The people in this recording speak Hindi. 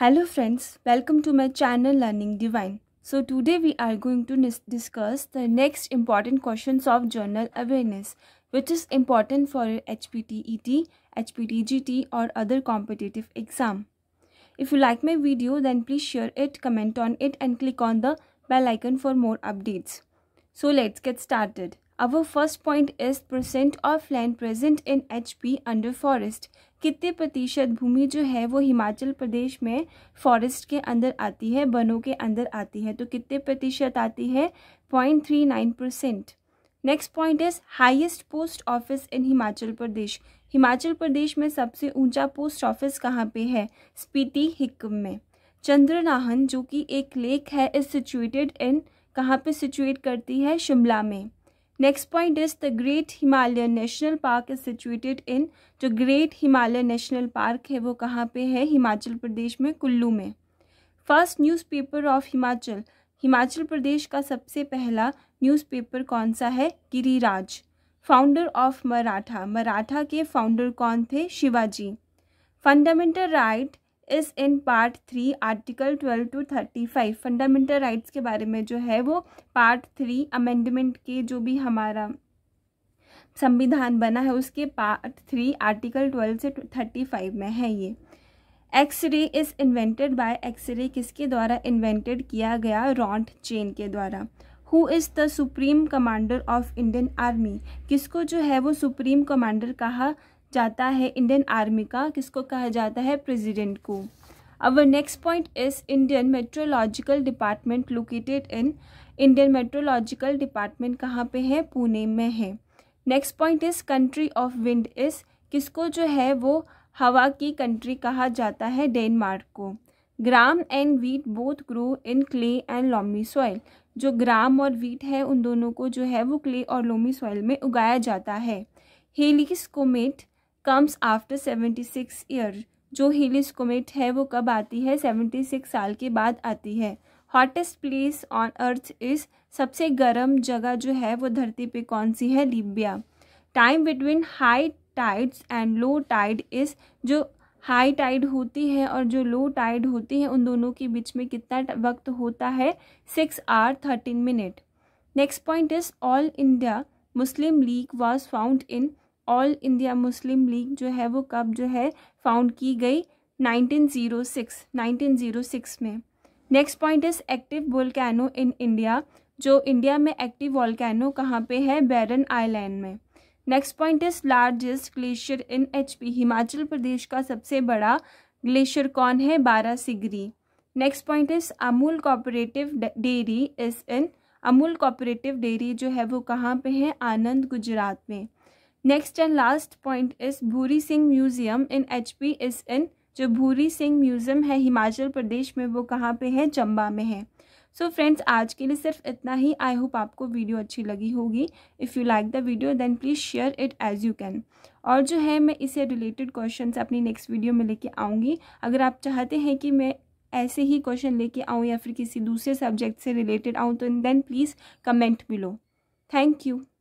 Hello friends, welcome to my channel Learning Divine. So today we are going to discuss the next important questions of journal awareness which is important for HPTET, HPTGT or other competitive exam. If you like my video then please share it, comment on it and click on the bell icon for more updates. So let's get started. Our first point is percent of land present in H P under forest कितने प्रतिशत भूमि जो है वो हिमाचल प्रदेश में फॉरेस्ट के अंदर आती है वनों के अंदर आती है तो कितने प्रतिशत आती है point three nine percent next point is highest post office in Himachal Pradesh Himachal Pradesh में सबसे ऊंचा पोस्ट ऑफिस कहाँ पे है स्पीति हिकम में चंद्रनाहन जो कि एक लेक है इज सिचुएटेड इन कहाँ पे सिचुएट करती है शिमला में next point is the Great Himalayan National Park is situated in जो ग्रेट हिमालयन नेशनल पार्क है वो कहाँ पे है हिमाचल प्रदेश में कुल्लू में first newspaper of Himachal Himachal Pradesh का सबसे पहला न्यूज़पेपर कौन सा है गिरिराज फाउंडर ऑफ मराठा मराठा के फाउंडर कौन थे Shivaji fundamental right is in part three article twelve two thirty five fundamental rights के बारे में जो है वो पार्ट थ्री अमेंडमेंट के जो भी हमारा संविधान बना है उसके पार्ट थ्री आर्टिकल ट्वेल्व से थर्टी फाइव में है ये x-ray is invented by x-ray किसके द्वारा इन्वेंटेड किया गया रॉन्ट चेन के द्वारा who is the supreme commander of Indian army किसको जो है वो सुप्रीम कमांडर कहा जाता है इंडियन आर्मी का किसको कहा जाता है प्रेसिडेंट को अब next point is Indian meteorological department located in Indian meteorological department कहाँ पे है पुणे में है next point is country of wind is किसको जो है वो हवा की कंट्री कहा जाता है डेनमार्क को gram and wheat both grow in clay and loamy soil जो ग्राम और वीट है उन दोनों को जो है वो क्ले और लोमी सॉइल में उगाया जाता है Halley's comet comes after seventy six year जो हिलिस कोमेट है वो कब आती है सेवेंटी सिक्स साल के बाद आती है hottest place on earth is सबसे गर्म जगह जो है वो धरती पे कौन सी है Libya time between high tides and low tide is जो हाई टाइड होती है और जो लो टाइड होती है उन दोनों के बीच में कितना वक्त होता है six hour thirteen minute next point is All India Muslim League was found in All India Muslim League जो है वो कब जो है फाउंड की गई 1906 1906 में next point is active volcano in India जो इंडिया में एक्टिव वोल्कैनो कहाँ पे है बैरन आइलैंड में next point is largest glacier in H Himachal Pradesh का सबसे बड़ा ग्लेशियर कौन है Bara Shigri next point is Amul cooperative dairy is in Amul cooperative dairy जो है वो कहाँ पे है आनंद गुजरात में next and last point is Bhuri Singh museum in H P is in जो भूरी सिंह म्यूजियम है हिमाचल प्रदेश में वो कहाँ पे है चंबा में है सो so फ्रेंड्स आज के लिए सिर्फ इतना ही आई होप आपको वीडियो अच्छी लगी होगी if you like the video then please share it as you can और जो है मैं इसे रिलेटेड क्वेश्चन अपनी नेक्स्ट वीडियो में लेके आऊँगी अगर आप चाहते हैं कि मैं ऐसे ही क्वेश्चन लेके आऊँ या फिर किसी दूसरे सब्जेक्ट से रिलेटेड आऊँ तो then please comment below thank you